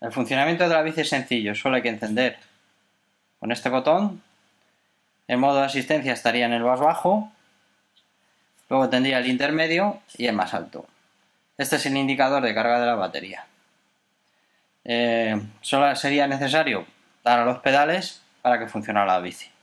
El funcionamiento de la bici es sencillo, solo hay que encender. Con este botón, el modo de asistencia estaría en el más bajo, luego tendría el intermedio y el más alto. Este es el indicador de carga de la batería. Eh, solo sería necesario dar a los pedales para que funcionara la bici.